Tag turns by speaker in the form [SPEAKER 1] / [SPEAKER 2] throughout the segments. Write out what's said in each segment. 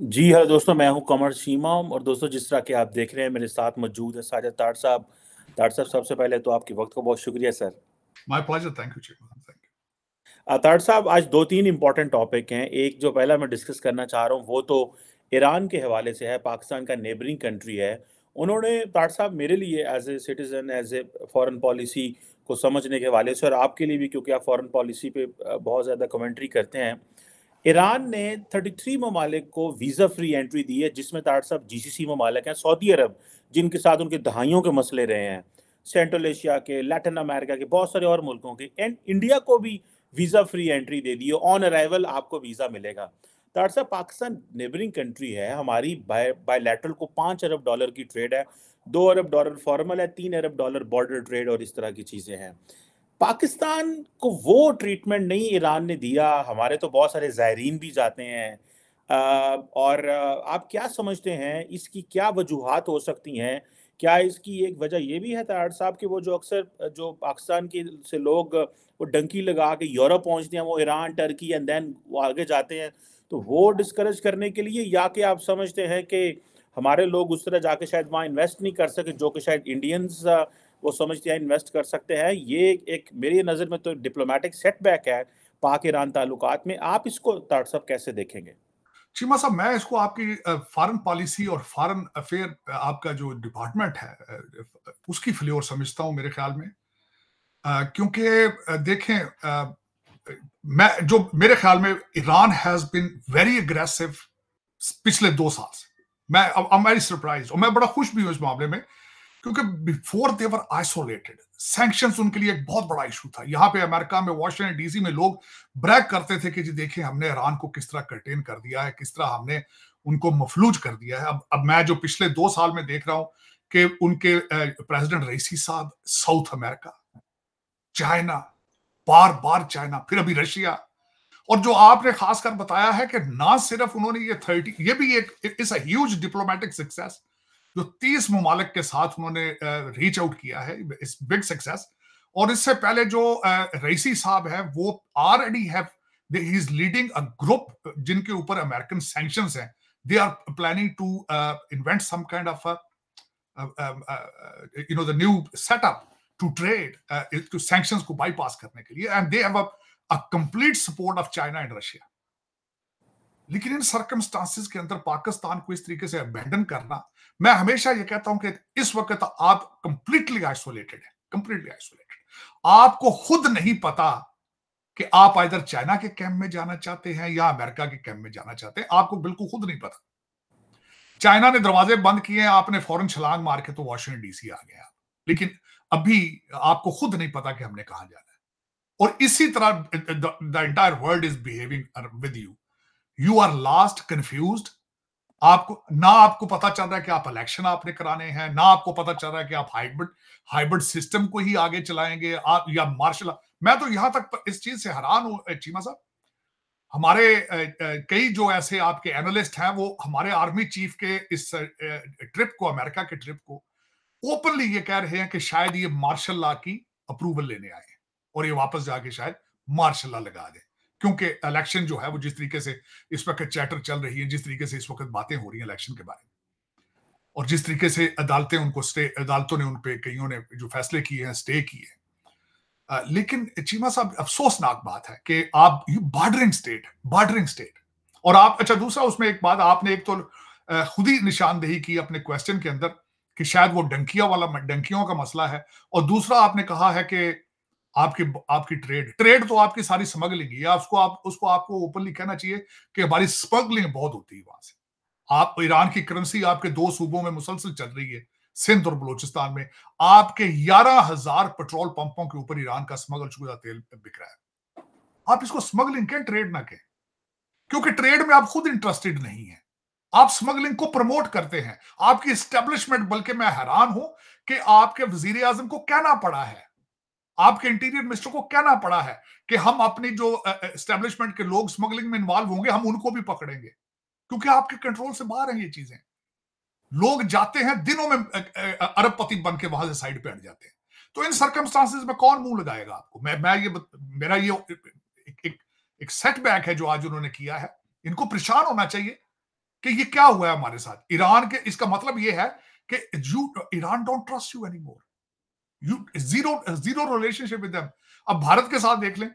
[SPEAKER 1] जी हाँ दोस्तों मैं हूं कमर सीमा और दोस्तों जिस तरह के आप देख रहे हैं मेरे साथ मौजूद है साजा ताट साहब ताट साहब सबसे पहले तो आपके वक्त का बहुत शुक्रिया sir
[SPEAKER 2] my pleasure thank you
[SPEAKER 1] तार साहब आज दो तीन इंपॉर्टेंट टॉपिक हैं एक जो पहला मैं डिस्कस करना चाह रहा हूँ वो तो ईरान के हवाले से है पाकिस्तान का नेबरिंग कंट्री है उन्होंने ताट साहब मेरे लिए as a citizen as a foreign policy को समझने के हवाले से और आपके लिए भी क्योंकि आप फॉरेन पॉलिसी पे बहुत ज़्यादा कमेंट्री करते हैं ईरान ने 33 ममालिक को वीज़ा फ्री एंट्री दी है जिसमें तार साहब जी सी सी ममालिक हैं सऊदी अरब जिनके साथ उनके दहाइयों के मसले रहे हैं सेंट्रल एशिया के लैटिन अमेरिका के बहुत सारे और मुल्कों के एंड इंडिया को भी वीज़ा फ्री एंट्री दे दी है ऑन अराइवल आपको वीज़ा मिलेगा तार साहब पाकिस्तान नेबरिंग कंट्री है हमारी बायोलेटरल को पाँच अरब डॉलर की ट्रेड है दो अरब डॉलर फॉर्मल है तीन अरब डॉलर बॉर्डर ट्रेड और इस तरह की चीज़ें हैं पाकिस्तान को वो ट्रीटमेंट नहीं ईरान ने दिया हमारे तो बहुत सारे ज़ायरीन भी जाते हैं और आप क्या समझते हैं इसकी क्या वजूहत हो सकती हैं क्या इसकी एक वजह ये भी है तार साहब कि वो जो अक्सर जो पाकिस्तान के से लोग वो डंकी लगा के यूरोप पहुंचते हैं वो ईरान टर्की एंड देन वो आगे जाते हैं तो वो डिस्करेज करने के लिए या कि आप समझते हैं कि हमारे लोग उस तरह जाके शायद वहाँ इन्वेस्ट नहीं कर सके जो कि शायद इंडियंस वो समझते हैं इन्वेस्ट कर सकते हैं ये एक मेरी नज़र में तो डिप्लोमेटिक सेटबैक है पाक ईरान ताल्लुक में आप इसको तारसब कैसे देखेंगे चीमा
[SPEAKER 2] साहब मैं इसको आपकी फॉरेन पॉलिसी और फॉरेन अफेयर आपका जो डिपार्टमेंट है उसकी फ्लेवर समझता हूँ मेरे ख्याल में क्योंकि देखें मैं जो मेरे ख्याल में Iran has been very aggressive पिछले दो साल से मैं आई सरप्राइज और मैं बड़ा खुश भी हूँ इस मामले में क्योंकि बिफोर देवर आइसोलेटेड सेंक्शन उनके लिए एक बहुत बड़ा इशू था यहाँ पे अमेरिका में वॉशिंगटन डीसी में लोग ब्रैक करते थे कि जी देखें हमने ईरान को किस तरह कंटेन कर दिया है किस तरह हमने उनको मफलूज कर दिया है अब अब मैं जो पिछले दो साल में देख रहा हूं कि उनके प्रेसिडेंट रईसी साहब साउथ अमेरिका चाइना बार बार चाइना फिर अभी रशिया और जो आपने खासकर बताया है कि ना सिर्फ उन्होंने ये थर्टी ये भी एक it's a huge diplomatic success जो तो तीस ममालिक के साथ उन्होंने रीच आउट किया है इस बिग सक्सेस और इससे पहले जो रईसी साहब है वो already have he is leading a group जिनके ऊपर अमेरिकन सेंक्शन हैं they are planning to invent some kind of you know the new setup to trade sanction को बाईपास करने के लिए and they have a complete support of China and Russia लेकिन in circumstances के अंदर पाकिस्तान को इस तरीके से अबेंडन करना मैं हमेशा ये कहता हूं कि इस वक्त तो आप कंप्लीटली आइसोलेटेड है कंप्लीटली आइसोलेटेड आपको खुद नहीं पता कि आप इधर चाइना के कैंप में जाना चाहते हैं या अमेरिका के कैंप में जाना चाहते हैं आपको बिल्कुल खुद नहीं पता चाइना ने दरवाजे बंद किए आपने फॉरन छलांग मार के तो वॉशिंगटन डीसी आ गया लेकिन अभी आपको खुद नहीं पता कि हमने कहा जाना है और इसी तरह the entire world is behaving with you you are lost confused आपको ना आपको पता चल रहा है कि आप इलेक्शन आपने कराने हैं ना आपको पता चल रहा है कि आप हाइब्रिड हाइब्रिड सिस्टम को ही आगे चलाएंगे आप या मार्शल मैं तो यहां तक इस चीज से हैरान हूं चीमा साहब हमारे कई जो ऐसे आपके एनालिस्ट हैं वो हमारे आर्मी चीफ के इस ट्रिप को अमेरिका के ट्रिप को ओपनली ये कह रहे हैं कि शायद ये मार्शल लॉ की अप्रूवल लेने आए और ये वापस जाके शायद मार्शल लॉ लगा दें क्योंकि इलेक्शन जो है वो जिस तरीके से इस वक्त चैटर चल रही है जिस तरीके से इस वक्त बातें हो रही हैं इलेक्शन के बारे में और जिस तरीके से अदालतें उनको स्टे अदालतों ने उन पर कईयों ने जो फैसले किए हैं स्टे किए हैं लेकिन चीमा साहब अफसोसनाक बात है कि आप you bordering state bordering state और आप अच्छा दूसरा उसमें एक बात आपने एक तो खुद ही निशानदेही की अपने क्वेश्चन के अंदर कि शायद वो डंकिया वाला डंकियों का मसला है और दूसरा आपने कहा है कि आपकी आपकी ट्रेड ट्रेड तो आपकी सारी स्मगलिंग या उसको आप उसको आपको ओपनली कहना चाहिए कि हमारी स्मगलिंग बहुत होती है वहां से आप ईरान की करेंसी आपके दो सूबों में मुसलसल चल रही है सिंध और बलोचिस्तान में आपके ग्यारह हजार पेट्रोल पंपों के ऊपर ईरान का स्मगल शुदा तेल बिक रहा है आप इसको स्मगलिंग कहें ट्रेड ना कहें क्योंकि ट्रेड में आप खुद इंटरेस्टेड नहीं है आप स्मगलिंग को प्रमोट करते हैं आपकी स्टेब्लिशमेंट बल्कि मैं हैरान हूं कि आपके वजीर आजम को कहना पड़ा है आपके इंटीरियर मिनिस्टर को कहना पड़ा है कि हम अपने जो एस्टेब्लिशमेंट के लोग स्मगलिंग में इन्वॉल्व होंगे हम उनको भी पकड़ेंगे
[SPEAKER 1] क्योंकि
[SPEAKER 2] आपके कंट्रोल से बाहर हैं ये चीजें लोग जाते हैं दिनों में अरबपति बन के वहां से साइड पे अड़ जाते हैं तो इन सर्कमस्टांसिस में कौन मुंह लगाएगा आपको मैं मैं ये मेरा ये एक, एक, एक सेटबैक है जो आज उन्होंने किया है इनको परेशान होना चाहिए कि ये क्या हुआ है हमारे साथ ईरान के इसका मतलब ये है कि you Iran don't trust you any more you zero zero relationship with them अब भारत के साथ देख लें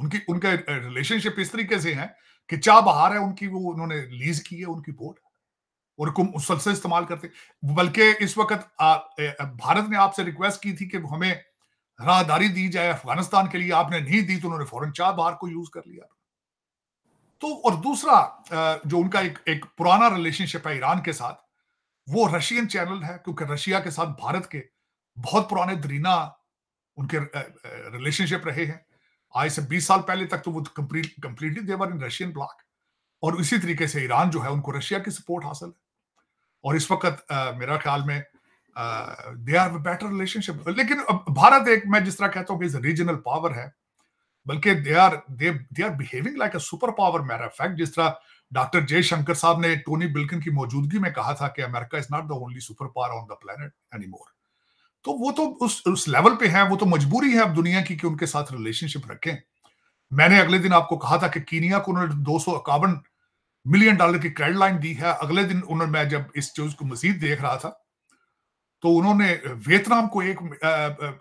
[SPEAKER 2] उनकी उनका रिलेशनशिप इस तरीके से है कि बहार है उनकी वो उन्होंने लीज की है उनकी बोर्ड और कुम से इस्तेमाल करते बल्कि इस वक्त भारत ने आपसे रिक्वेस्ट की थी कि हमें राहदारी दी जाए अफगानिस्तान के लिए आपने नहीं दी तो उन्होंने फौरन चाबहार को यूज कर लिया तो और दूसरा जो उनका एक एक पुराना रिलेशनशिप है ईरान के साथ वो रशियन चैनल है क्योंकि रशिया के साथ भारत के बहुत पुराने दरीना उनके रिलेशनशिप रहे हैं आज से 20 साल पहले तक तो वो completely they were in Russian bloc और इसी तरीके से ईरान जो है उनको रशिया की सपोर्ट हासिल है और इस वक्त मेरा ख्याल में दे आर बेटर रिलेशनशिप लेकिन भारत एक मैं जिस तरह कहता हूँ रीजनल पावर है बल्कि they are they they are behaving like a super power matter fact जिस तरह डॉक्टर जयशंकर साहब ने टोनी बिल्किन की मौजूदगी में कहा था कि America is not the only super power on the planet more तो वो तो उस उस लेवल पे है वो तो मजबूरी है अब दुनिया की कि उनके साथ रिलेशनशिप रखें मैंने अगले दिन आपको कहा था कि कीनिया को उन्होंने दो सौ मिलियन डॉलर की क्रेडिट लाइन दी है अगले दिन उन्होंने मैं जब इस चीज को मजीद देख रहा था तो उन्होंने वियतनाम को एक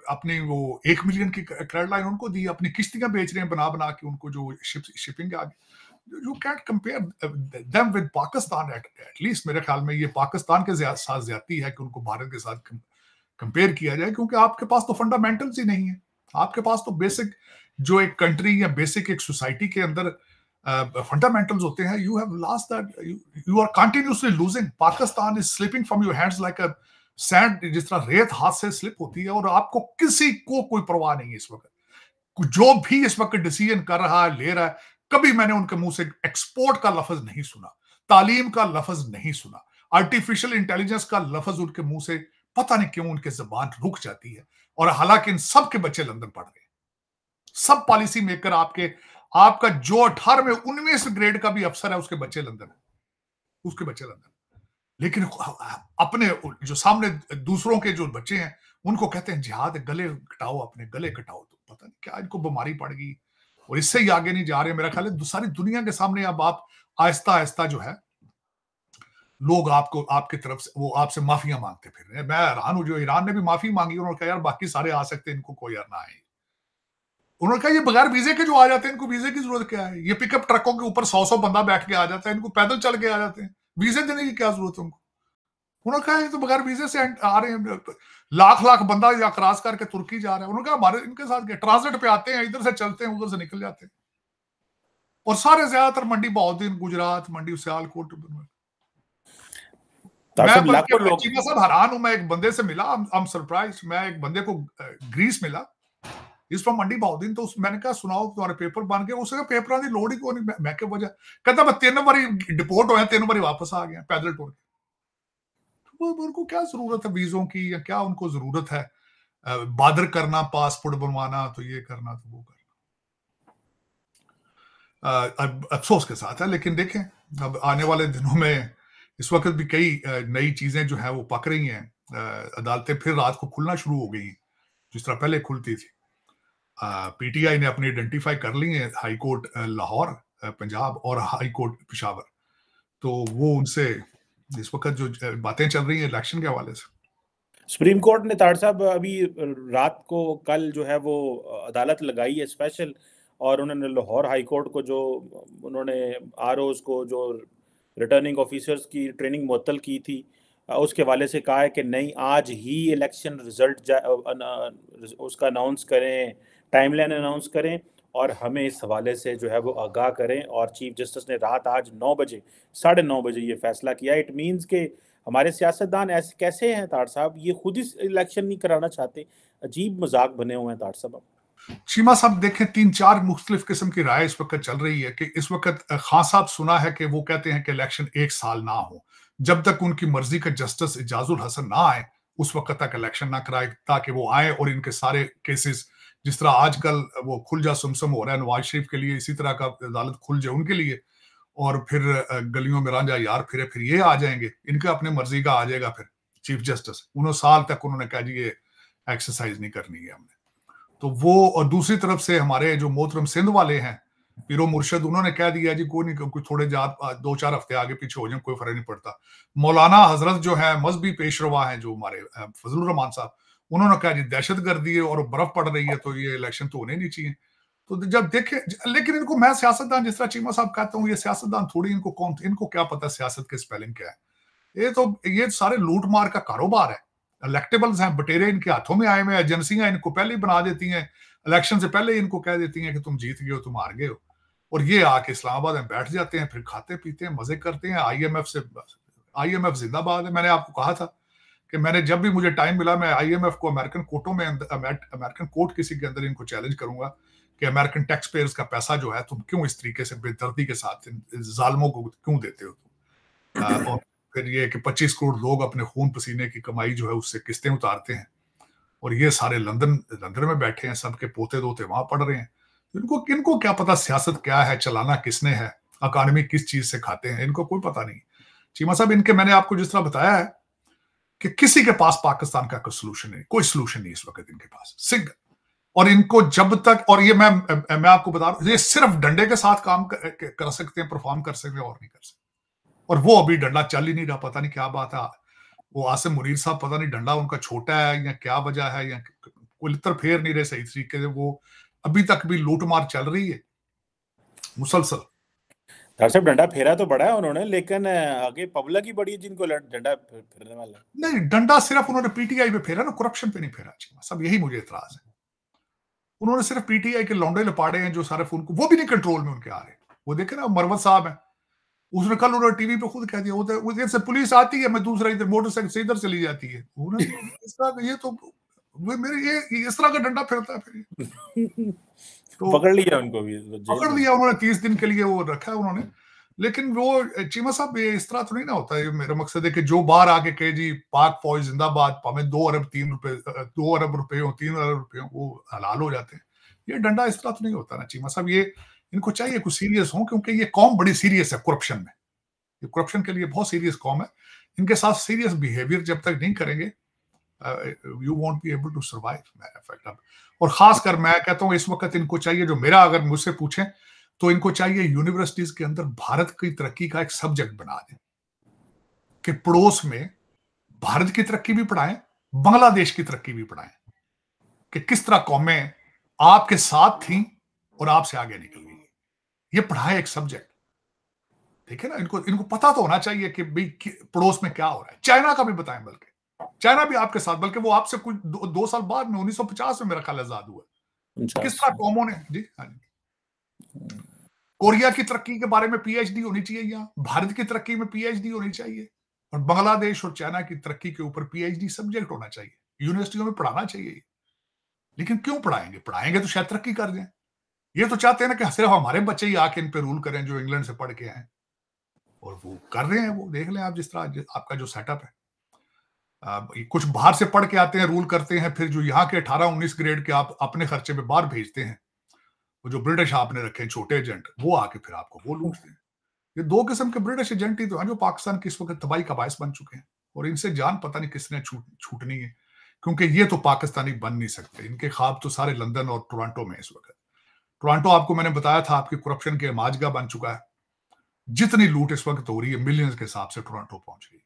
[SPEAKER 2] अपने वो एक मिलियन की क्रेडिट लाइन उनको दी अपनी किश्तियां बेच रहे हैं बना बना के उनको जो शिप शिपिंग आगे you can't compare them with Pakistan at least मेरे ख्याल में ये पाकिस्तान के साथ ज्यादा है कि उनको भारत के साथ कंपेयर किया जाए क्योंकि आपके पास तो फंडामेंटल्स ही नहीं है आपके पास तो बेसिक जो एक कंट्री या बेसिक एक सोसाइटी के अंदर फंडामेंटल्स uh, होते हैं you have lost that you are continuously losing Pakistan is slipping from your hands like a sand जिस तरह रेत हाथ से स्लिप होती है और आपको किसी को कोई परवाह नहीं है इस वक्त जो भी इस वक्त डिसीजन कर रहा है ले रहा है कभी मैंने उनके मुंह से एक्सपोर्ट का लफज नहीं सुना तालीम का लफज नहीं सुना आर्टिफिशियल इंटेलिजेंस का लफज उनके मुंह से पता नहीं क्यों उनके जबान रुक जाती है और हालांकि इन सब के बच्चे लंदन पढ़ रहे सब पॉलिसी मेकर आपके आपका जो अठारहवें उन्नीस ग्रेड का भी अफसर है उसके बच्चे लंदन है उसके बच्चे लंदन लेकिन अपने जो सामने दूसरों के जो बच्चे हैं उनको कहते हैं जिहाद गले कटाओ अपने गले कटाओ तो पता नहीं क्या इनको बीमारी पड़ गई और इससे ही आगे नहीं जा रहे मेरा ख्याल है सारी दुनिया के सामने अब आप आहिस्ता आहिस्ता जो है लोग आपको आपके तरफ से वो आपसे माफिया मांगते फिर रहे मैं हैरान हूं जो ईरान ने भी माफी मांगी उन्होंने कहा यार बाकी सारे आ सकते हैं इनको कोई यार ना आए उन्होंने कहा ये बगैर वीजे के जो आ जाते हैं इनको वीजे की जरूरत क्या है ये पिकअप ट्रकों के ऊपर सौ सौ बंदा बैठ के आ जाता है इनको पैदल चल के आ जाते हैं वीजे देने की क्या जरूरत है उनको उन्होंने कहा ये तो बगैर वीजे से आ रहे हैं तो लाख लाख बंदा या क्रॉस करके तुर्की जा रहे हैं उन्होंने कहा हमारे इनके साथ क्या ट्रांसलेट पे आते हैं इधर से चलते हैं उधर से निकल जाते हैं और सारे ज्यादातर मंडी दिन गुजरात मंडी सियालकोट मैं तो साहब हैरान हूं मैं एक बंदे से मिला आई एम सरप्राइज मैं एक बंदे को ग्रीस मिला इस फ्रॉम मंडी तो मैंने कहा सुनाओ तुम्हारे पेपर बन गए उसने लोड ही कोई नहीं मैं क्या वजह कहता मैं तीन बारी डिपोर्ट होया तीन बारी वापस आ गया पैदल टूर के तो उनको क्या जरूरत है वीजों की या क्या उनको जरूरत है बादर करना पासपोर्ट बनवाना तो ये करना तो वो करना अफसोस के साथ है लेकिन देखें अब आने वाले दिनों में इस वक्त भी कई नई चीजें जो है वो पक रही हैं अदालतें फिर रात को खुलना शुरू हो गई हैं जिस तरह पहले खुलती थी पीटीआई ने अपने आइडेंटिफाई कर ली है हाई कोर्ट लाहौर पंजाब और हाई कोर्ट पिशावर तो वो उनसे इस वक्त जो बातें चल रही हैं इलेक्शन के हवाले से
[SPEAKER 1] सुप्रीम कोर्ट ने ताड़ साहब अभी रात को कल जो है वो अदालत लगाई है स्पेशल और उन्होंने लाहौर हाई कोर्ट को जो उन्होंने आर को जो रिटर्निंग ऑफिसर्स की ट्रेनिंग मुअत्तल की थी उसके वाले से कहा है कि नहीं आज ही इलेक्शन रिजल्ट उसका अनाउंस करें टाइमलाइन अनाउंस करें और हमें इस हवाले से जो है वो आगाह करें और चीफ जस्टिस ने रात आज नौ बजे साढ़े नौ बजे ये फैसला किया इट मींस के हमारे सियासतदान ऐसे कैसे हैं तार साहब ये खुद ही इलेक्शन नहीं कराना चाहते अजीब मजाक बने हुए हैं तार साहब
[SPEAKER 2] चीमा साहब देखें तीन चार मुख्तलिफ किस्म की राय इस वक्त चल रही है कि इस वक्त खान साहब सुना है कि वो कहते हैं कि इलेक्शन एक साल ना हो जब तक उनकी मर्जी का जस्टिस इजाजुल हसन ना आए उस वक्त तक इलेक्शन ना कराए ताकि वो आए और इनके सारे केसेस जिस तरह आजकल वो खुल जा सुमसम हो रहा है नवाज शरीफ के लिए इसी तरह का अदालत खुल जाए उनके लिए और फिर गलियों में रांझा यार फिरे फिर ये आ जाएंगे इनका अपने मर्जी का आ जाएगा फिर चीफ जस्टिस उन्होंने साल तक उन्होंने कहा जी ये एक्सरसाइज नहीं करनी है हमने तो वो और दूसरी तरफ से हमारे जो मोहतरम सिंध वाले हैं पीरो मुर्शद उन्होंने कह दिया जी कोई नहीं कोई थोड़े जा दो चार हफ्ते आगे पीछे हो जाए कोई फर्क नहीं पड़ता मौलाना हजरत जो है मजहबी पेशरवा है जो हमारे फजल रहमान साहब उन्होंने कहा जी दहशत गर्दी है और बर्फ पड़ रही है तो ये इलेक्शन तो होने नहीं चाहिए तो जब देखे लेकिन इनको मैं सियासतदान जिस तरह चीमा साहब कहता हूँ ये सियासतदान थोड़ी इनको कौन इनको क्या पता सियासत की स्पेलिंग क्या है ये तो ये सारे लूट मार का कारोबार है इलेक्टेबल्स हैं बटेरे इनके हाथों में आए हुए एजेंसियां इनको पहले ही बना देती हैं इलेक्शन से पहले ही इनको कह देती हैं कि तुम जीत गए हो तुम हार गए हो और ये आके इस्लामाबाद में बैठ जाते हैं फिर खाते पीते हैं मजे करते हैं एफ से आई एफ जिंदाबाद है मैंने आपको कहा था कि मैंने जब भी मुझे टाइम मिला मैं एफ को अमेरिकन कोर्टों में अमेरिकन कोर्ट किसी के अंदर इनको चैलेंज करूंगा कि अमेरिकन टैक्स पेयर्स का पैसा जो है तुम क्यों इस तरीके से बेदर्दी के साथ जालमों को क्यों देते हो तुम और फिर ये कि पच्चीस करोड़ लोग अपने खून पसीने की कमाई जो है उससे किस्तें उतारते हैं और ये सारे लंदन लंदन में बैठे हैं सबके पोते दोते वहां पढ़ रहे हैं इनको इनको क्या पता सियासत क्या है चलाना किसने है अकानमी किस चीज से खाते हैं इनको कोई पता नहीं चीमा साहब इनके मैंने आपको जिस तरह बताया है कि किसी के पास पाकिस्तान का कोई सोल्यूशन नहीं कोई सोल्यूशन नहीं इस वक्त इनके पास सिंगल और इनको जब तक और ये मैं मैं आपको बता रहा हूं ये सिर्फ डंडे के साथ काम कर, कर सकते हैं परफॉर्म कर सकते हैं और नहीं कर सकते और वो अभी डंडा चल ही नहीं रहा पता नहीं क्या बात है वो आसिम मुनीर साहब पता नहीं डंडा उनका छोटा है या क्या वजह है या कोई लितर फेर नहीं रहे सही तरीके से वो अभी तक भी
[SPEAKER 1] लूटमार चल रही है मुसलसल साहब डंडा फेरा तो बड़ा है उन्होंने लेकिन आगे पब्लिक ही बड़ी है जिनको डंडा फेरने वाला
[SPEAKER 2] नहीं डंडा सिर्फ उन्होंने पीटीआई पे फेरा ना करप्शन पे नहीं फेरा हाँ, सब यही मुझे इतराज है उन्होंने सिर्फ पीटीआई के लौंडे लपाड़े हैं जो सारे फोन को वो भी नहीं कंट्रोल में उनके आ रहे वो देखे ना मरवत साहब है उसने कल उन्होंने टीवी पे खुद कह दिया उस दिन से पुलिस आती है मैं दूसरा इधर मोटरसाइकिल से इधर चली जाती है इस तरह का ये तो मेरे ये इस तरह का डंडा फिरता है फिर तो पकड़ लिया
[SPEAKER 1] उनको भी पकड़ लिया
[SPEAKER 2] उन्होंने तीस दिन के लिए वो रखा है उन्होंने लेकिन वो चीमा साहब ये इस तरह तो नहीं ना होता है मेरा मकसद है कि जो बाहर आके कहे जी पाक फौज जिंदाबाद पावे दो अरब तीन रुपए दो अरब रुपये हो तीन अरब रुपये हो वो हलाल हो जाते हैं ये डंडा इस तरह तो नहीं होता ना चीमा साहब ये इनको चाहिए कुछ सीरियस हो क्योंकि ये कॉम बड़ी सीरियस है करप्शन में ये करप्शन के लिए बहुत सीरियस कॉम है इनके साथ सीरियस बिहेवियर जब तक नहीं करेंगे you won't be able to survive और खासकर मैं कहता हूँ इस वक्त इनको चाहिए जो मेरा अगर मुझसे पूछें तो इनको चाहिए यूनिवर्सिटीज के अंदर भारत की तरक्की का एक सब्जेक्ट बना दें कि पड़ोस में भारत की तरक्की भी पढ़ाएं बांग्लादेश की तरक्की भी पढ़ाएं कि किस तरह कौमें आपके साथ थी और आपसे आगे निकल ये पढ़ाए एक सब्जेक्ट ठीक है ना इनको इनको पता तो होना चाहिए कि भाई पड़ोस में क्या हो रहा है चाइना का भी बताएं बल्कि चाइना भी आपके साथ बल्कि वो आपसे कुछ दो, दो साल बाद में 1950 में मेरा ख्याल आजाद हुआ अच्छा। किस तरह कौमों ने जी हाँ जी कोरिया की तरक्की के बारे में पीएचडी होनी चाहिए यहाँ भारत की तरक्की में पीएचडी होनी चाहिए और बांग्लादेश और चाइना की तरक्की के ऊपर पीएचडी सब्जेक्ट होना चाहिए यूनिवर्सिटियों में पढ़ाना चाहिए लेकिन क्यों पढ़ाएंगे पढ़ाएंगे तो शायद तरक्की कर जाए ये तो चाहते हैं ना कि सिर्फ हमारे बच्चे ही आके इन पे रूल करें जो इंग्लैंड से पढ़ के आए और वो कर रहे हैं वो देख लें आप जिस तरह आपका जो सेटअप है आ, कुछ बाहर से पढ़ के आते हैं रूल करते हैं फिर जो यहाँ के अठारह उन्नीस ग्रेड के आप अपने खर्चे पे बाहर भेजते हैं वो जो ब्रिटिश आपने रखे हैं छोटे एजेंट वो आके फिर आपको वो लूटते हैं ये दो किस्म के ब्रिटिश एजेंट ही तो हैं जो पाकिस्तान की इस वक्त तबाही का बायस बन चुके हैं और इनसे जान पता नहीं किसने छूट छूटनी है क्योंकि ये तो पाकिस्तानी बन नहीं सकते इनके ख्वाब तो सारे लंदन और टोरंटो में इस वक्त टोरंटो आपको मैंने बताया था आपके करप्शन के माजगा बन चुका है जितनी लूट इस वक्त हो रही है मिलियंस के हिसाब से टोरंटो पहुंच गई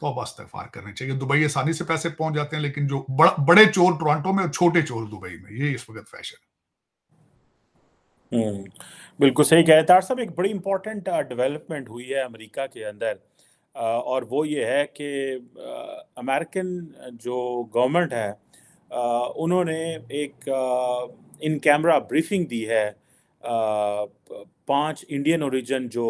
[SPEAKER 2] तो अब अस्तफार करने चाहिए दुबई आसानी से पैसे पहुंच जाते हैं लेकिन जो बड़, बड़े चोर टोरंटो में और छोटे चोर दुबई में ये इस वक्त फैशन है
[SPEAKER 1] हम्म, बिल्कुल सही कह रहे थे साहब एक बड़ी इंपॉर्टेंट डेवलपमेंट uh, हुई है अमेरिका के अंदर uh, और वो ये है कि अमेरिकन uh, जो गवर्नमेंट है उन्होंने एक इन कैमरा ब्रीफिंग दी है पांच इंडियन ओरिजिन जो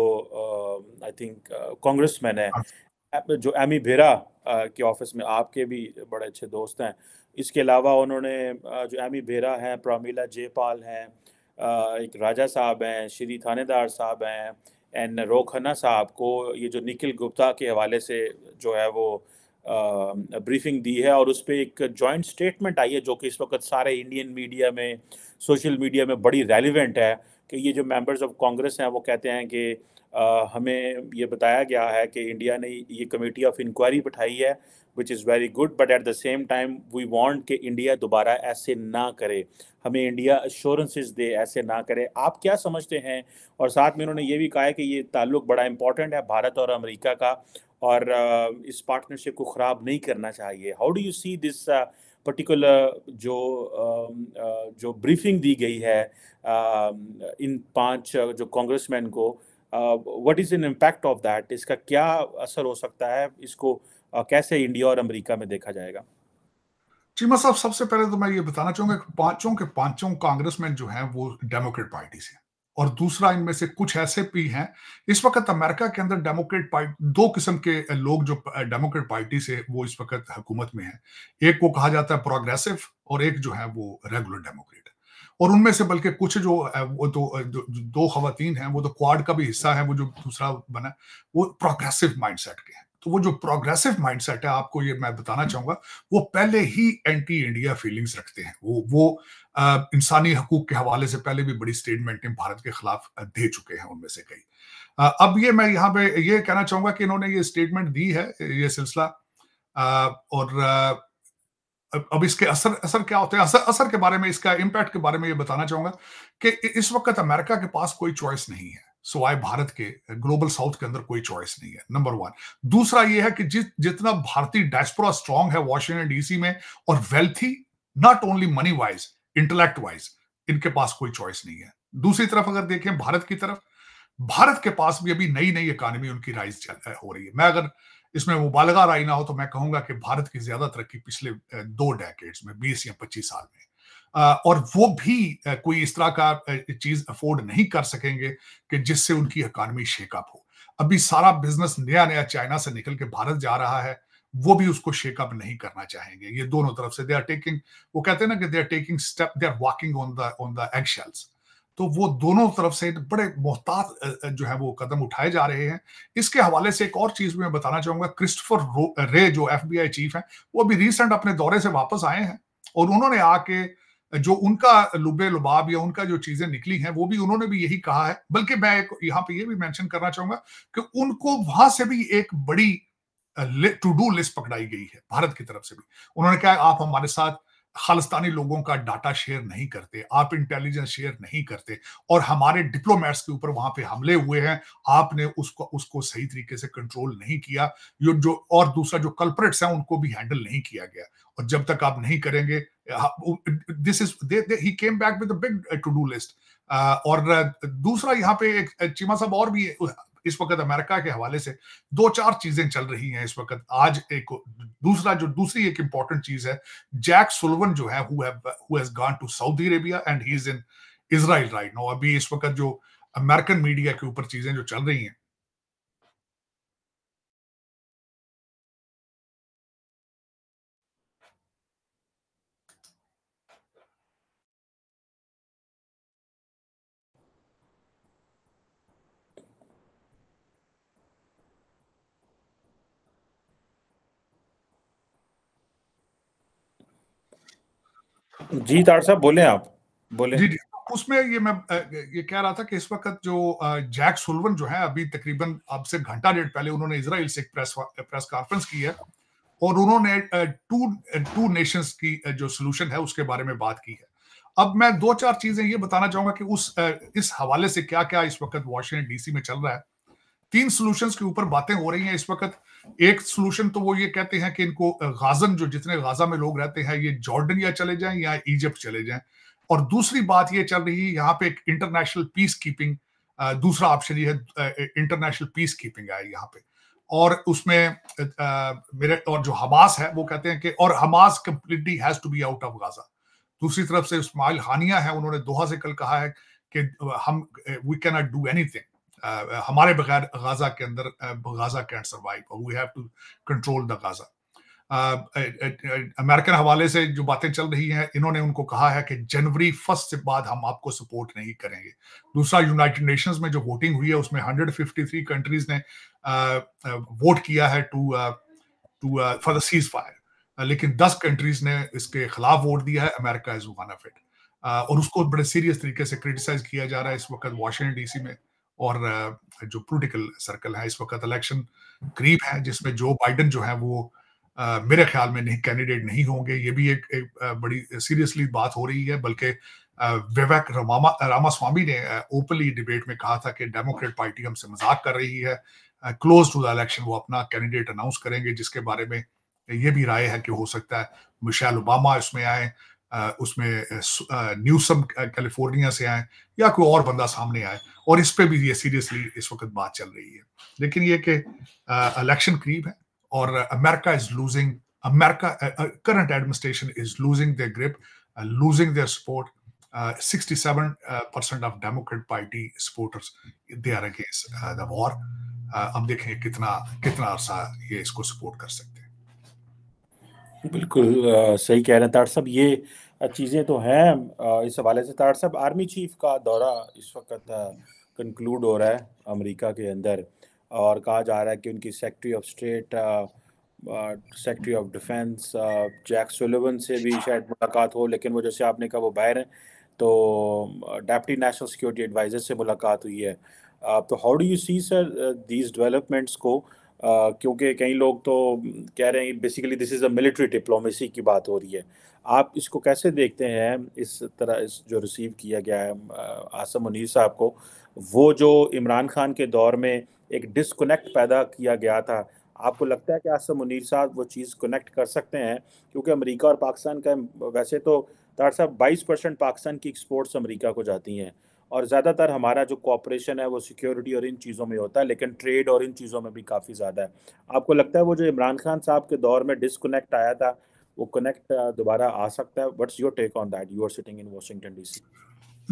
[SPEAKER 1] आई थिंक कांग्रेस मैन है हाँ। जो एमी भेरा के ऑफिस में आपके भी बड़े अच्छे दोस्त हैं इसके अलावा उन्होंने जो एमी भेरा हैं प्रामीला जयपाल हैं एक राजा साहब हैं श्री थानेदार साहब हैं एंड रोखना साहब को ये जो निखिल गुप्ता के हवाले से जो है वो ब्रीफिंग दी है और उस पर एक जॉइंट स्टेटमेंट आई है जो कि इस वक्त सारे इंडियन मीडिया में सोशल मीडिया में बड़ी रेलिवेंट है कि ये जो मेंबर्स ऑफ कांग्रेस हैं वो कहते हैं कि आ, हमें ये बताया गया है कि इंडिया ने ये कमेटी ऑफ इंक्वायरी बिठाई है which is very good but at the same time we want कि इंडिया दोबारा ऐसे ना करे हमें इंडिया अश्योरेंसेज दे ऐसे ना करे आप क्या समझते हैं और साथ में उन्होंने ये भी कहा है कि ये ताल्लुक बड़ा इंपॉर्टेंट है भारत और अमेरिका का और इस पार्टनरशिप को ख़राब नहीं करना चाहिए how do you see this particular जो जो ब्रीफिंग दी गई है इन पांच जो कांग्रेसमैन को what is an impact of that इसका क्या असर हो सकता है इसको कैसे इंडिया और अमेरिका में देखा जाएगा
[SPEAKER 2] चीमा साहब सबसे पहले तो मैं ये बताना चाहूंगा पांचों के पांचों कांग्रेसमैन जो हैं वो डेमोक्रेट पार्टी से और दूसरा इनमें से कुछ ऐसे भी हैं इस वक्त अमेरिका के अंदर डेमोक्रेट पार्टी दो किस्म के लोग जो डेमोक्रेट पार्टी से वो इस वक्त हुकूमत में हैं एक को कहा जाता है प्रोग्रेसिव और एक जो है वो रेगुलर डेमोक्रेट और उनमें से बल्कि कुछ जो वो तो दो, खातन हैं वो तो क्वाड का भी हिस्सा है वो जो दूसरा बना वो प्रोग्रेसिव माइंड के हैं तो वो जो प्रोग्रेसिव माइंडसेट है आपको ये मैं बताना हम्म। चाहूंगा वो पहले ही एंटी इंडिया फीलिंग्स रखते हैं वो वो इंसानी हकूक के हवाले से पहले भी बड़ी स्टेटमेंट भारत के खिलाफ दे चुके हैं उनमें से कई अब ये मैं यहाँ पे ये कहना चाहूंगा कि इन्होंने ये स्टेटमेंट दी है ये सिलसिला और अब इसके असर असर क्या होते हैं असर असर के बारे में इसका इम्पैक्ट के बारे में ये बताना चाहूंगा कि इस वक्त अमेरिका के पास कोई चॉइस नहीं है सवाए भारत के ग्लोबल साउथ के अंदर कोई चॉइस नहीं है नंबर वन दूसरा यह है कि जि, जितना भारतीय डायस्पोरा स्ट्रांग है वॉशिंगटन डीसी में और wealthy not only money wise intellect wise इनके पास कोई चॉइस नहीं है दूसरी तरफ अगर देखें भारत की तरफ भारत के पास भी अभी नई नई इकानमी उनकी राइज हो रही है मैं अगर इसमें मुबालगा राय ना हो तो मैं कहूंगा कि भारत की ज्यादा तरक्की पिछले दो डेकेड्स में बीस या पच्चीस साल में और वो भी कोई इस तरह का चीज अफोर्ड नहीं कर सकेंगे कि जिससे उनकी इकॉनमी शेकअप हो अभी सारा बिजनेस नया नया चाइना से निकल के भारत जा रहा है वो भी उसको शेकअप नहीं करना चाहेंगे ये दोनों तरफ से दे आर टेकिंग वो कहते हैं ना कि they are taking step they are walking on the on the eggshells तो वो दोनों तरफ से बड़े मोहतात जो है वो कदम उठाए जा रहे हैं इसके हवाले से एक और चीज भी मैं बताना चाहूंगा क्रिस्टोफर रे जो एफबीआई चीफ हैं वो अभी रिसेंट अपने दौरे से वापस आए हैं और उन्होंने आके जो उनका लुबे लुबाब या उनका जो चीजें निकली हैं वो भी उन्होंने भी यही कहा है बल्कि मैं यहाँ पे ये भी मेंशन करना चाहूंगा कि उनको वहां से भी एक बड़ी टू डू लिस्ट पकड़ाई गई है भारत की तरफ से भी उन्होंने कहा आप हमारे साथ खालिस्तानी लोगों का डाटा शेयर नहीं करते आप इंटेलिजेंस शेयर नहीं करते और हमारे डिप्लोमेट्स के ऊपर वहां पे हमले हुए हैं आपने उसको उसको सही तरीके से कंट्रोल नहीं किया जो और दूसरा जो कल्परेट्स हैं उनको भी हैंडल नहीं किया गया और जब तक आप नहीं करेंगे this is he came back with big to do list और uh, दूसरा यहाँ पे एक uh, चीमा साहब और भी uh, इस वक्त अमेरिका के हवाले से दो चार चीजें चल रही हैं इस वक्त आज एक दूसरा जो दूसरी एक इंपॉर्टेंट चीज है जैक सुलवन जो है who has gone to Saudi Arabia and he is in Israel right now अभी इस वक्त जो अमेरिकन मीडिया के ऊपर चीजें जो चल रही हैं
[SPEAKER 1] जी तार साहब बोले आप बोले जी जी
[SPEAKER 2] उसमें ये मैं ये कह रहा था कि इस वक्त जो जैक सुलवन जो है अभी तकरीबन अब से घंटा डेढ़ पहले उन्होंने इसराइल से प्रेस प्रेस कॉन्फ्रेंस की है और उन्होंने टू टू नेशंस की जो सोल्यूशन है उसके बारे में बात की है अब मैं दो चार चीजें ये बताना चाहूंगा कि उस इस हवाले से क्या क्या इस वक्त वॉशिंगटन डीसी में चल रहा है तीन सोल्यूशन के ऊपर बातें हो रही हैं इस वक्त एक सोल्यूशन तो वो ये कहते हैं कि इनको गाजन जो जितने गाजा में लोग रहते हैं ये जॉर्डन या चले जाएं या इजिप्ट चले जाएं और दूसरी बात ये चल रही है यहाँ पे एक इंटरनेशनल पीस कीपिंग दूसरा ऑप्शन ये है इंटरनेशनल पीस कीपिंग है यहाँ पे और उसमें मेरे और जो हमास है वो कहते हैं कि और Hamas completely has to be out of Gaza दूसरी तरफ से इस्माइल हानिया है उन्होंने दोहा से कल कहा है कि हम we can not do anything हमारे बगैर गाजा के अंदर गाजा कैंट सर्वाइव और we have to control the Gaza American हवाले से जो बातें चल रही हैं इन्होंने उनको कहा है कि जनवरी फर्स्ट से बाद हम आपको सपोर्ट नहीं करेंगे दूसरा यूनाइटेड नेशंस में जो वोटिंग हुई है उसमें 153 कंट्रीज ने वोट किया है to to for the cease fire लेकिन 10 कंट्रीज ने इसके खिलाफ वोट दिया है America is one of it और उसको बड़े सीरियस तरीके से क्रिटिसाइज किया जा रहा है इस वक्त वाशिंगटन डीसी में और जो पोलिटिकल सर्कल है इस वक्त इलेक्शन करीब है जिसमें जो बाइडन जो है वो मेरे ख्याल में नहीं कैंडिडेट नहीं होंगे ये भी एक, एक बड़ी सीरियसली बात हो रही है बल्कि विवेक रामा रामास्वामी ने ओपनली डिबेट में कहा था कि डेमोक्रेट पार्टी हमसे मजाक कर रही है क्लोज टू द इलेक्शन वो अपना कैंडिडेट अनाउंस करेंगे जिसके बारे में ये भी राय है कि हो सकता है मिशेल ओबामा इसमें आए उसमें न्यूसम कैलिफोर्निया से आए या कोई और बंदा सामने आए और इस पे भी ये सीरियसली इस वक्त बात चल रही है लेकिन ये कि इलेक्शन करीब है और America is losing America current administration is losing their grip losing their support sixty seven percent of Democrat party supporters they are against the war अब देखें हम देखेंगे कितना कितना अरसा ये इसको सपोर्ट कर सकते हैं
[SPEAKER 1] बिल्कुल सही कह रहे हैं ताट साहब ये चीज़ें तो हैं इस हवाले से ताट साहब आर्मी चीफ़ का दौरा इस वक्त कंक्लूड हो रहा है अमेरिका के अंदर और कहा जा रहा है कि उनकी secretary of state secretary of defence Jake Sullivan से भी शायद मुलाकात हो लेकिन वो जैसे आपने कहा वो बाहर हैं तो डेप्टी नेशनल सिक्योरिटी एडवाइज़र से मुलाकात हुई है तो how do you see sir these developments को क्योंकि कई लोग तो कह रहे हैं basically this is a military diplomacy की बात हो रही है आप इसको कैसे देखते हैं इस तरह इस जो रिसीव किया गया है आसम मुनीर साहब को वो जो इमरान खान के दौर में एक डिसकनेक्ट पैदा किया गया था आपको लगता है कि आसम मुनीर साहब वो चीज़ कनेक्ट कर सकते हैं क्योंकि अमेरिका और पाकिस्तान का वैसे तो तार साहब बाईस परसेंट पाकिस्तान की एक्सपोर्ट्स अमेरिका को जाती हैं और ज़्यादातर हमारा जो कॉपरेशन है वो सिक्योरिटी और इन चीज़ों में होता है लेकिन ट्रेड और इन चीज़ों में भी काफ़ी ज़्यादा है आपको लगता है वो जो इमरान खान साहब के दौर में डिसकनेक्ट आया था वो कनेक्ट दोबारा आ सकता है what's your take on that you are sitting in Washington D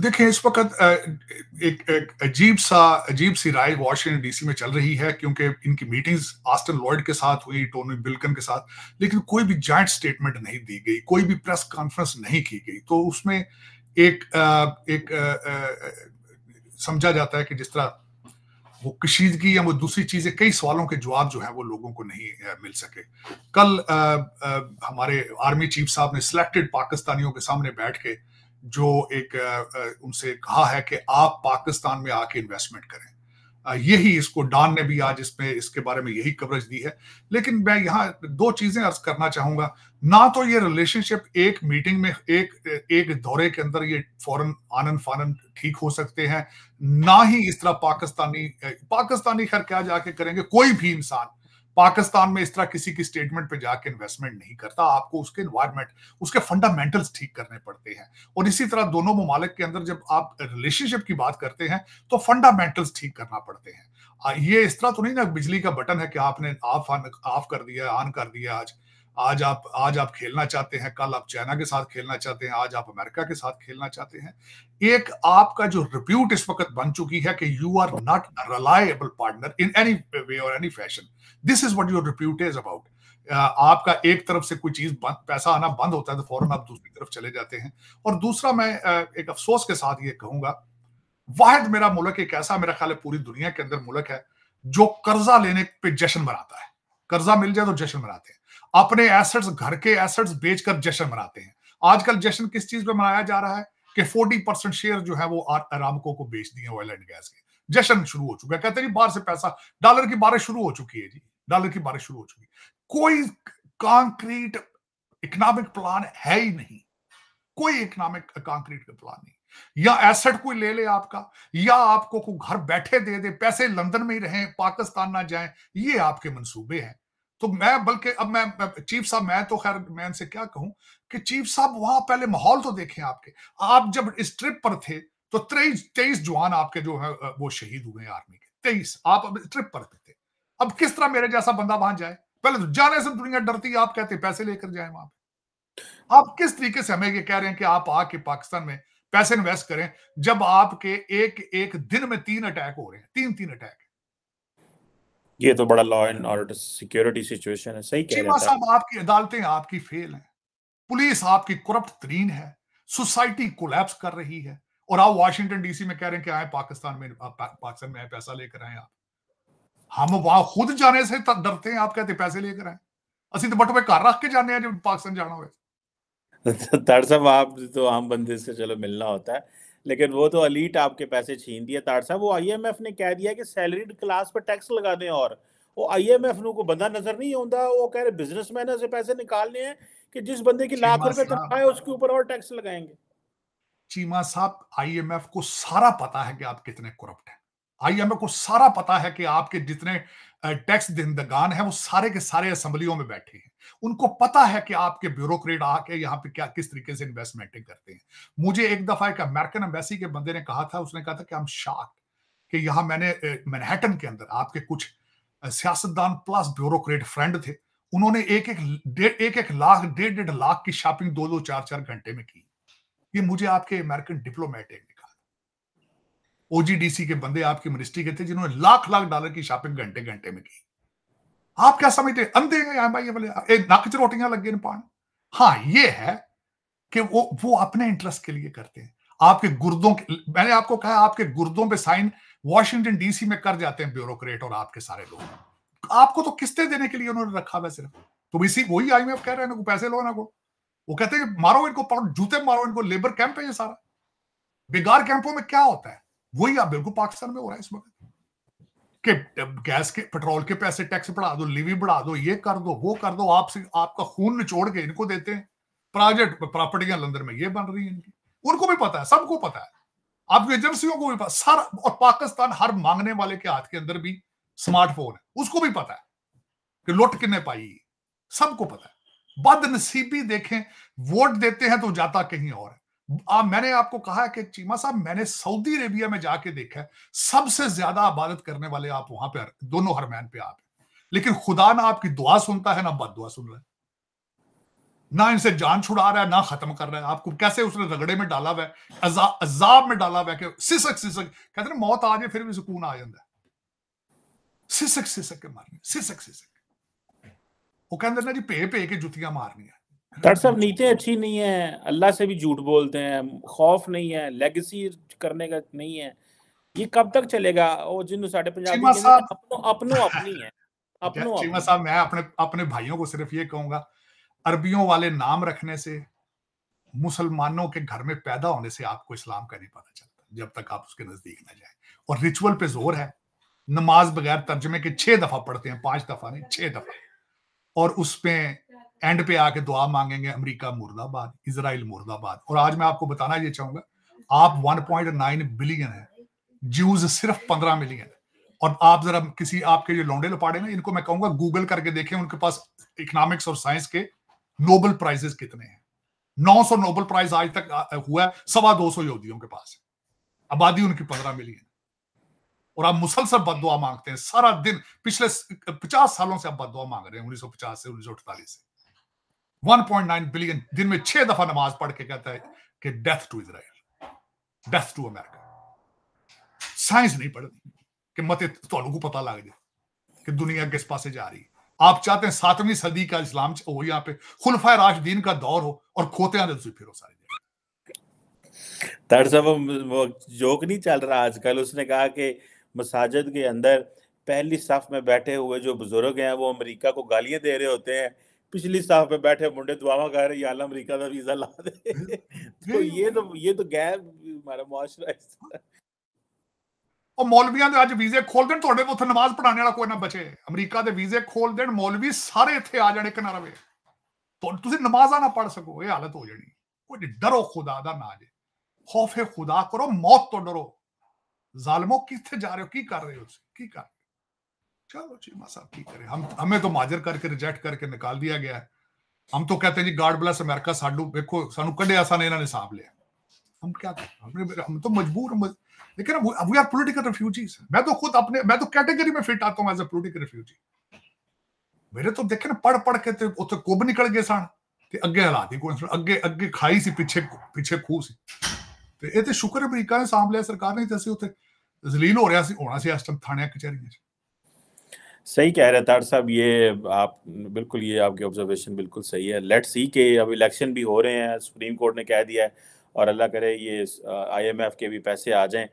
[SPEAKER 2] देखिए इस वक्त एक, एक अजीब सा अजीब सी राय वॉशिंगटन डीसी में चल रही है क्योंकि इनकी मीटिंग्स आस्टन लॉयड के साथ हुई टोनी बिल्कन के साथ लेकिन कोई भी जॉइंट स्टेटमेंट नहीं दी गई कोई भी प्रेस कॉन्फ्रेंस नहीं की गई तो उसमें एक एक समझा जाता है कि जिस तरह वो कशीदगी या वो दूसरी चीजें कई सवालों के जवाब जो है वो लोगों को नहीं मिल सके कल आ, आ, हमारे आर्मी चीफ साहब ने सिलेक्टेड पाकिस्तानियों के सामने बैठ के जो एक आ, उनसे कहा है कि आप पाकिस्तान में आके इन्वेस्टमेंट करें यही इसको डॉन ने भी आज इसमें इसके बारे में यही कवरेज दी है लेकिन मैं यहाँ दो चीजें अर्ज करना चाहूंगा ना तो ये रिलेशनशिप एक मीटिंग में एक एक दौरे के अंदर ये फौरन आनंद फानन ठीक हो सकते हैं ना ही इस तरह पाकिस्तानी पाकिस्तानी खैर क्या जाके करेंगे कोई भी इंसान पाकिस्तान में इस तरह किसी की स्टेटमेंट पे जाके इन्वेस्टमेंट नहीं करता आपको उसके इन्वायरमेंट उसके फंडामेंटल्स ठीक करने पड़ते हैं और इसी तरह दोनों ममालिक के अंदर जब आप रिलेशनशिप की बात करते हैं तो फंडामेंटल्स ठीक करना पड़ते हैं ये इस तरह तो नहीं ना बिजली का बटन है कि आपने ऑफ ऑफ कर दिया ऑन कर दिया आज आज आप आज आप खेलना चाहते हैं कल आप चाइना के साथ खेलना चाहते हैं आज आप अमेरिका के साथ खेलना चाहते हैं एक आपका जो रिप्यूट इस वक्त बन चुकी है कि you are not reliable partner in any way और any fashion this is what your repute is about आपका एक तरफ से कोई चीज पैसा आना बंद होता है तो फौरन आप दूसरी तरफ चले जाते हैं और दूसरा मैं एक अफसोस के साथ ये कहूंगा वाहिद मेरा मुल्क एक ऐसा मेरा ख्याल है पूरी दुनिया के अंदर मुल्क है जो कर्जा लेने पे जश्न मनाता है कर्जा मिल जाए तो जश्न मनाते हैं अपने एसेट्स घर के एसेट्स बेचकर जश्न मनाते हैं आजकल जश्न किस चीज पे मनाया जा रहा है कि 40 परसेंट शेयर जो है वो अरामको को बेच दिए ऑयल एंड गैस के जश्न शुरू हो चुका है कहते हैं बाहर से पैसा डॉलर की बारिश शुरू हो चुकी है जी डॉलर की बारिश शुरू हो चुकी है कोई कॉन्क्रीट इकोनॉमिक प्लान है ही नहीं कोई इकोनॉमिक कॉन्क्रीट का प्लान नहीं या एसेट कोई ले ले आपका या आपको को घर बैठे दे दे पैसे लंदन में ही रहें पाकिस्तान ना जाएं ये आपके मंसूबे हैं तो मैं बल्कि अब मैं चीफ साहब मैं तो खैर मैं उनसे क्या कहूं कि चीफ साहब वहां पहले माहौल तो देखें आपके आप जब इस ट्रिप पर थे तो तेईस तेईस जवान आपके जो है वो शहीद हुए आर्मी के तेईस आप अब ट्रिप पर थे अब किस तरह मेरे जैसा बंदा वहां जाए पहले तो जाने से दुनिया डरती है आप कहते पैसे लेकर जाए वहां आप किस तरीके से हमें ये कह रहे हैं कि आप आके पाकिस्तान में पैसे इन्वेस्ट करें जब आपके एक एक दिन में तीन अटैक हो रहे हैं तीन तीन अटैक
[SPEAKER 1] ये तो बड़ा law and order security situation है सही कह रहे हैं
[SPEAKER 2] आपकी अदालतें आपकी फेल हैं पुलिस आपकी करप्ट तरीन है सोसाइटी कोलैप्स कर रही है और आप वाशिंगटन डीसी में कह रहे हैं कि आए पाकिस्तान में पाकिस्तान में पैसा लेकर आए आप हम वहां खुद जाने से डरते हैं आप कहते पैसे लेकर आए असि तो बटुए घर रख के जाने हैं जब पाकिस्तान जाना हो
[SPEAKER 1] तो आम बंदे से चलो मिलना होता है लेकिन वो तो अलीट आपके पैसे छीन दिए ताड़ साहब वो आईएमएफ ने कह दिया कि सैलरीड क्लास पर टैक्स लगा दें और वो आईएमएफ को बंदा नजर नहीं आता वो कह रहे बिजनेस मैन से पैसे निकालने हैं कि जिस बंदे की लाख रुपए तनख्वाह है उसके ऊपर और टैक्स लगाएंगे चीमा साहब आईएमएफ को सारा
[SPEAKER 2] पता है कि आप कितने करप्ट हैं आईएमए को सारा पता है कि आपके जितने टैक्स दिंदगान है वो सारे के सारे असम्बलियों में बैठे हैं उनको पता है कि आपके ब्यूरोक्रेट आके यहाँ पे क्या किस तरीके से इन्वेस्टमेंटिंग करते हैं मुझे एक दफा एक अमेरिकन एम्बेसी के बंदे ने कहा था उसने कहा था कि हम शाक कि यहाँ मैंने मैनहटन के अंदर आपके कुछ सियासतदान प्लस ब्यूरोक्रेट फ्रेंड थे उन्होंने एक एक एक एक लाख डेढ़ डेढ़ लाख की शॉपिंग दो दो चार चार घंटे में की ये मुझे आपके अमेरिकन डिप्लोमेटिक ओजीडीसी के बंदे आपकी मिनिस्ट्री के थे जिन्होंने लाख लाख डॉलर की शॉपिंग घंटे घंटे में की आप क्या समझते अंधे हैं भाई वाले नाक चरोटियां लग गए पान हाँ ये है कि वो वो अपने इंटरेस्ट के लिए करते हैं आपके गुर्दों के मैंने आपको कहा आपके गुर्दों पे साइन वॉशिंगटन डीसी में कर जाते हैं ब्यूरोक्रेट और आपके सारे लोग आपको तो किस्ते देने के लिए उन्होंने रखा हुआ सिर्फ तो इसी वही आई कह रहे हैं ना पैसे लो ना को वो कहते हैं मारो इनको जूते मारो इनको लेबर कैंप है ये सारा बेगार कैंपों में क्या होता है वही आप बिल्कुल पाकिस्तान में हो रहा है इस वक्त कि गैस के पेट्रोल के पैसे टैक्स बढ़ा दो लिवी बढ़ा दो ये कर दो वो कर दो आपसे आपका खून निचोड़ के इनको देते हैं प्राइवेट प्रॉपर्टियां लंदन में ये बन रही है इनकी उनको भी पता है सबको पता है आपकी एजेंसियों को भी पता सर और पाकिस्तान हर मांगने वाले के हाथ के अंदर भी स्मार्टफोन है उसको भी पता है कि लुट किन्ने पाई सबको पता है बदनसीबी देखें वोट देते हैं तो जाता कहीं और आ, मैंने आपको कहा कि चीमा साहब मैंने सऊदी अरेबिया में जाके देखा है सबसे ज्यादा आबादत करने वाले आप वहां पर दोनों हरमैन पे आप लेकिन खुदा ना आपकी दुआ सुनता है ना बद दुआ सुन रहा है ना इनसे जान छुड़ा रहा है ना खत्म कर रहा है आपको कैसे उसने रगड़े में डाला हुआ है अजाब में डाला हुआ है सिसक सिसक कहते ना मौत आ जाए फिर भी सुकून आ जाता है सिसक सिसक के मारने सिसक सिसक वो कहते ना जी पे पे के जुतियां मारनिया
[SPEAKER 1] डॉक्टर हाँ। साहब नीतें अच्छी नहीं है अल्लाह से भी झूठ बोलते हैं खौफ नहीं है लेगेसी करने का नहीं है ये कब तक चलेगा वो जिन साढ़े पंजाब अपनो अपनो अपनी है अच्छा,
[SPEAKER 2] अपनो चीमा साहब मैं अपने अपने भाइयों को सिर्फ ये कहूंगा अरबियों वाले नाम रखने से मुसलमानों के घर में पैदा होने से आपको इस्लाम का नहीं पता चलता जब तक आप उसके नजदीक ना जाए और रिचुअल पे जोर है नमाज बगैर तर्जमे के छह दफा पढ़ते हैं पांच दफा नहीं छह दफा और उसमें एंड पे आके दुआ मांगेंगे अमेरिका मुर्दाबाद इसराइल मुर्दाबाद और आज मैं आपको बताना ये चाहूंगा आप 1.9 बिलियन है ज्यूज सिर्फ 15 मिलियन और आप जरा किसी आपके जो लौंडे लपाड़े ना इनको मैं कहूंगा गूगल करके देखें उनके पास इकोनॉमिक्स और साइंस के नोबल प्राइजेस कितने हैं 900 नोबल प्राइज आज तक हुआ है सवा दो सौ योदियों के पास आबादी उनकी पंद्रह मिलियन और आप मुसलसल बदवा मांगते हैं सारा दिन पिछले पचास सालों से आप बदुआ मांग रहे हैं उन्नीस सौ पचास से उन्नीस सौ अठतालीस से 1.9 बिलियन दिन में छह दफा नमाज पढ़ के कहता है कि death to Israel death to America science नहीं पढ़ती कि मत तो को पता लग जाए कि दुनिया किस पास जा रही है आप चाहते हैं सातवीं सदी का इस्लाम हो यहाँ पे खुलफा राशदीन का दौर हो और खोते आने फिर हो सारी
[SPEAKER 1] साहब वो जोक नहीं चल रहा आजकल उसने कहा कि मसाजिद के अंदर पहली साफ में बैठे हुए जो बुजुर्ग हैं वो अमेरिका को गालियां दे रहे होते हैं पिछली साफ पे बैठे मुंडे दुआवा कर रहे यार अमेरिका का वीजा ला दे तो ये तो ये तो गैप हमारा मुआशरा इस
[SPEAKER 2] ਉਹ ਮੌਲਵੀਆਂ ਦੇ ਅੱਜ ਵੀਜ਼ੇ ਖੋਲ ਦੇਣ ਤੁਹਾਡੇ ਕੋਲ ਉੱਥੇ ਨਮਾਜ਼ ਪੜਾਉਣ ਵਾਲਾ ਕੋਈ ਨਾ ਬਚੇ ਅਮਰੀਕਾ ਦੇ ਵੀਜ਼ੇ ਖੋਲ ਦੇਣ ਮੌਲਵੀ ਸਾਰੇ ਇੱਥੇ ਆ ਜਾਣੇ ਕਿਨਾਰਾ ਵੇ ਤੁਸੀਂ ਨਮਾਜ਼ਾਂ ਨਾ ਪੜ ਸਕੋ ਇਹ ਹਾਲਤ ਹੋ ਜਾਣੀ ਕੋਈ ਡਰੋ ਖੁਦਾ ਦਾ ਨਾ ਜੇ ਖੌਫੇ ਖੁਦਾ ਕਰੋ ਮੌਤ ਤੋਂ ਡਰੋ ਜ਼ਾਲਮੋ ਕਿੱਥੇ ਜਾ ਰਹੇ ਹੋ ਕੀ ਕਰ ਰਹੇ ਹੋ ਤੁਸੀਂ ਕੀ ਕਰ चलो चीमा साहब ठीक करे हम हमें तो माजर करके रिजेक्ट करके निकाल दिया गया हम तो कहते हैं जी गॉड ब्लेस अमेरिका साडू देखो सानू कढ़िया सन इन्होंने हिसाब लिया हम क्या हमने हम तो मजबूर मज... लेकिन वी आर पॉलिटिकल रिफ्यूजीज मैं तो खुद अपने मैं तो कैटेगरी में फिट आता हूं एज अ पॉलिटिकल रिफ्यूजी मेरे तो देखे ना पढ़ पढ़ के ते तो उते कुब निकल गए सन ਤੇ ਅੱਗੇ ਹਾਲਾਤ ਹੀ ਕੋਈ ਅੱਗੇ ਅੱਗੇ ਖਾਈ ਸੀ ਪਿੱਛੇ ਪਿੱਛੇ ਖੂਹ ਸੀ ਤੇ ਇਹ ਤੇ ਸ਼ੁਕਰ ਅਮਰੀਕਾ ਨੇ ਸਾਂਭ ਲਿਆ ਸਰਕਾਰ ਨੇ ਤੇ ਅਸੀਂ ਉੱਥੇ ਜ਼ਲੀਲ ਹੋ ਰਿਹਾ ਸੀ ਹੋਣਾ ਸੀ ਇਸ ਟਾਈਮ
[SPEAKER 1] सही कह रहे तार साहब ये आप बिल्कुल ये आपकी ऑब्जर्वेशन बिल्कुल सही है लेट सी के अब इलेक्शन भी हो रहे हैं सुप्रीम कोर्ट ने कह दिया है और अल्लाह करे ये आईएमएफ के भी पैसे आ जाएं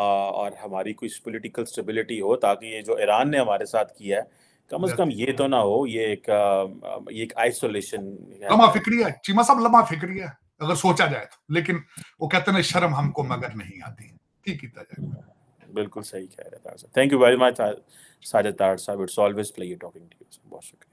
[SPEAKER 1] और हमारी कुछ पॉलिटिकल स्टेबिलिटी हो ताकि ये जो ईरान ने हमारे साथ किया है कम से कम ये तो ना हो ये एक ये एक आइसोलेशन लम्हा
[SPEAKER 2] फिक्री है चीमा साहब लम्हा फिक्री है अगर सोचा जाए तो लेकिन वो कहते हैं शर्म हमको मगर नहीं आती ठीक ही जाएगा तो
[SPEAKER 1] बिल्कुल सही कह रहे हैं thank you very much Sajid साहब it's always pleasure talking to you बहुत शुक्रिया